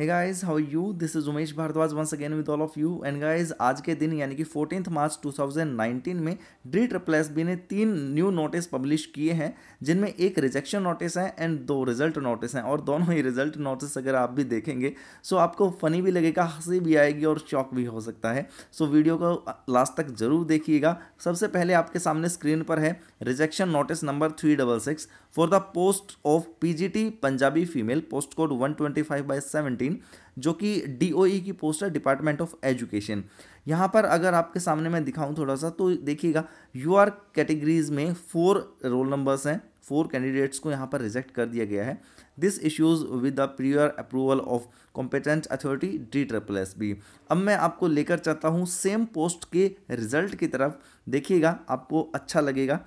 है guys how you this is Umesh Bhardwaj once again with all of you and guys आज के दिन यानी कि फोर्टीन मार्च 2019 में डी ट्रिपल एस बी ने तीन न्यू नोटिस पब्लिश किए हैं जिनमें एक रिजेक्शन नोटिस है एंड दो रिजल्ट नोटिस हैं और दोनों ही रिजल्ट नोटिस अगर आप भी देखेंगे सो आपको फनी भी लगेगा हंसी भी आएगी और शॉक भी हो सकता है सो वीडियो को लास्ट तक जरूर देखिएगा सबसे पहले आपके सामने स्क्रीन पर है rejection notice number three double six for the post of P Punjabi female post code one twenty five by seventeen जो कि डी e की पोस्ट है डिपार्टमेंट ऑफ एजुकेशन यहाँ पर अगर आपके सामने मैं दिखाऊँ थोड़ा सा तो देखिएगा यू आर कैटेगरीज में फोर रोल नंबर्स हैं फोर कैंडिडेट्स को यहाँ पर रिजेक्ट कर दिया गया है this issues with the prior approval of competent authority D triple S B अब मैं आपको लेकर चाहता हूँ सेम पोस्ट के रिजल्ट की तरफ देखिएगा आपको अच्छा लगेगा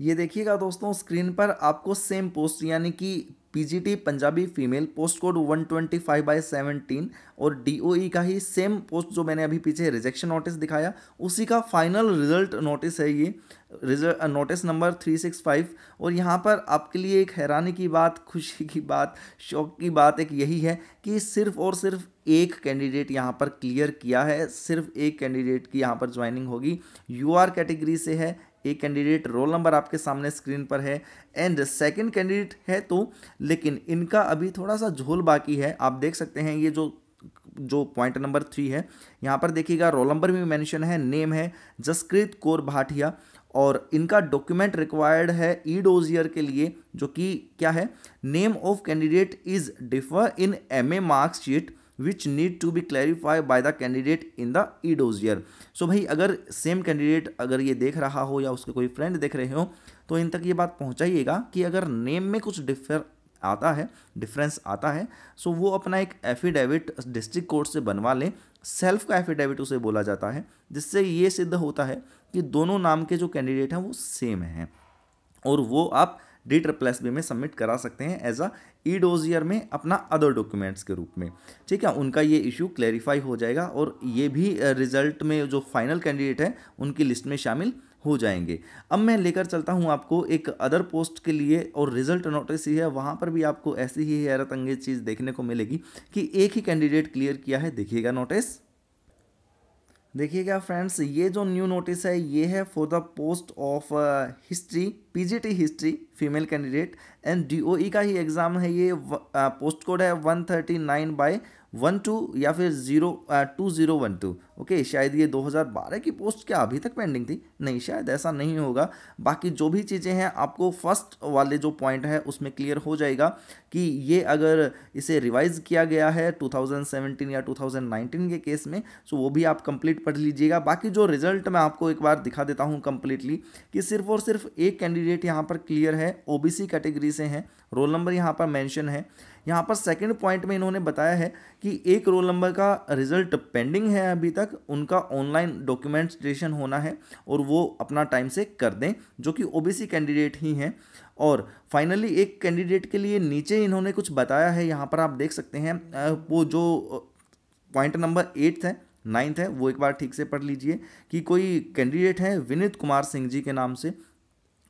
ये देखिएगा दोस्तों स्क्रीन पर आपको सेम पोस्ट यानी कि PGT Punjabi female post code 125 by seventeen और डीओई e का ही सेम पोस्ट जो मैंने अभी पीछे रिजेक्शन नोटिस दिखाया उसी का फाइनल रिजल्ट नोटिस है ये रिजल्ट नोटिस नंबर 365 और यहाँ पर आपके लिए एक हैरानी की बात खुशी की बात शौक की बात एक यही है कि सिर्फ और सिर्फ एक कैंडिडेट यहाँ पर क्लियर किया है सिर्फ एक कैंडिडेट की यहाँ पर ज्वाइनिंग होगी यू कैटेगरी से है ए कैंडिडेट रोल नंबर आपके सामने स्क्रीन पर है एंड सेकंड कैंडिडेट है तो लेकिन इनका अभी थोड़ा सा झोल बाकी है आप देख सकते हैं ये जो जो पॉइंट नंबर थ्री है यहाँ पर देखिएगा रोल नंबर भी मेंशन है नेम है जसकृत कौर भाटिया और इनका डॉक्यूमेंट रिक्वायर्ड है ई डोजियर के लिए जो कि क्या है name of candidate is differ in M A marks sheet which need to be clarify by the candidate in the E dossier so भाई अगर सेम कैंडिडेट अगर ये देख रहा हो या उसके कोई फ्रेंड देख रहे हो तो इन तक ये बात पहुँचाइएगा कि अगर नेम में कुछ डिफर आता है डिफरेंस आता है सो वो अपना एक एफिडेविट डिस्ट्रिक्ट कोर्ट से बनवा लें सेल्फ का एफिडेविट उसे बोला जाता है जिससे ये सिद्ध होता है कि दोनों नाम के जो कैंडिडेट हैं वो सेम हैं और वो आप डी ट्रिपल एस बी में सबमिट करा सकते हैं एज अ ई डोजियर में अपना अदर डॉक्यूमेंट्स के रूप में ठीक है उनका ये इशू क्लैरिफाई हो जाएगा और ये भी रिजल्ट में जो फाइनल कैंडिडेट हैं उनकी लिस्ट में शामिल हो जाएंगे अब मैं लेकर चलता हूँ आपको एक अदर पोस्ट के लिए और रिजल्ट नोटिस ही है वहाँ पर भी आपको ऐसी ही हैरत अंगेज चीज़ देखने को मिलेगी कि एक ही कैंडिडेट क्लियर किया है देखिएगा नोटिस देखिएगा फ्रेंड्स ये जो न्यू नोटिस है ये है for the post of history PGT history female candidate and DOE का ही एग्ज़ाम है ये पोस्ट कोड uh, है one thirty nine by one two या फिर zero two zero one two okay शायद ये 2012 की पोस्ट क्या अभी तक पेंडिंग थी नहीं शायद ऐसा नहीं होगा बाकी जो भी चीज़ें हैं आपको फर्स्ट वाले जो पॉइंट है उसमें क्लियर हो जाएगा कि ये अगर इसे रिवाइज किया गया है 2017 या 2019 के केस में तो वो भी आप कंप्लीट पढ़ लीजिएगा बाकी जो रिजल्ट मैं आपको एक बार दिखा देता हूँ कंप्लीटली कि सिर्फ और सिर्फ एक कैंडिडेट यहाँ पर क्लियर है ओ कैटेगरी से हैं रोल नंबर यहाँ पर मैंशन है यहाँ पर सेकेंड पॉइंट में इन्होंने बताया है कि एक रोल नंबर का रिजल्ट पेंडिंग है अभी तक तक उनका ऑनलाइन डॉक्यूमेंटेशन होना है और वो अपना टाइम से कर दें जो कि ओबीसी कैंडिडेट ही हैं और फाइनली एक कैंडिडेट के लिए नीचे इन्होंने कुछ बताया है यहाँ पर आप देख सकते हैं वो जो पॉइंट नंबर एट्थ है नाइन्थ है वो एक बार ठीक से पढ़ लीजिए कि कोई कैंडिडेट है विनीत कुमार सिंह जी के नाम से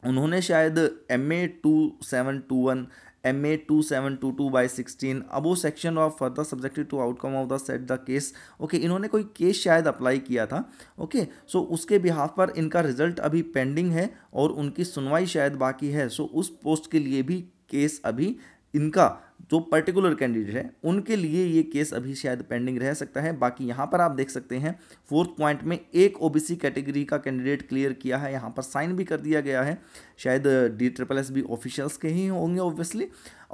उन्होंने शायद M A two seven two one M A two seven two two by sixteen अब वो section of further subjective to outcome of the set the case okay इन्होंने कोई केस शायद अप्लाई किया था ओके okay, सो so उसके behalf पर इनका रिजल्ट अभी पेंडिंग है और उनकी सुनवाई शायद बाकी है सो so उस पोस्ट के लिए भी केस अभी इनका जो पर्टिकुलर कैंडिडेट है उनके लिए ये केस अभी शायद पेंडिंग रह सकता है बाकी यहाँ पर आप देख सकते हैं फोर्थ पॉइंट में एक ओबीसी कैटेगरी का कैंडिडेट क्लियर किया है यहाँ पर साइन भी कर दिया गया है शायद D triple S B officials के ही होंगे ऑब्वियसली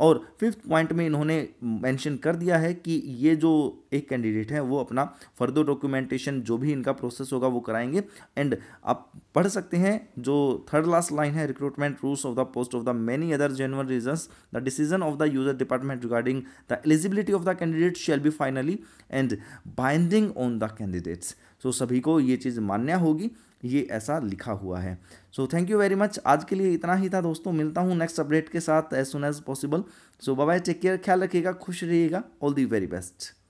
और फिफ्थ पॉइंट में इन्होंने मेंशन कर दिया है कि ये जो एक कैंडिडेट है वो अपना फर्दर डॉक्यूमेंटेशन जो भी इनका प्रोसेस होगा वो कराएंगे एंड आप पढ़ सकते हैं जो थर्ड लास्ट लाइन है recruitment rules of the post of the many other genuine reason the decision of the user depart department regarding the eligibility of the candidates shall be finally and binding on the candidates so सभी को ये चीज़ मान्य होगी ये ऐसा लिखा हुआ है so thank you very much आज के लिए इतना ही था दोस्तों मिलता हूँ नेक्स्ट अपडेट के साथ as soon as possible so bye take care ख्याल रखिएगा खुश रहिएगा ऑल दी वेरी बेस्ट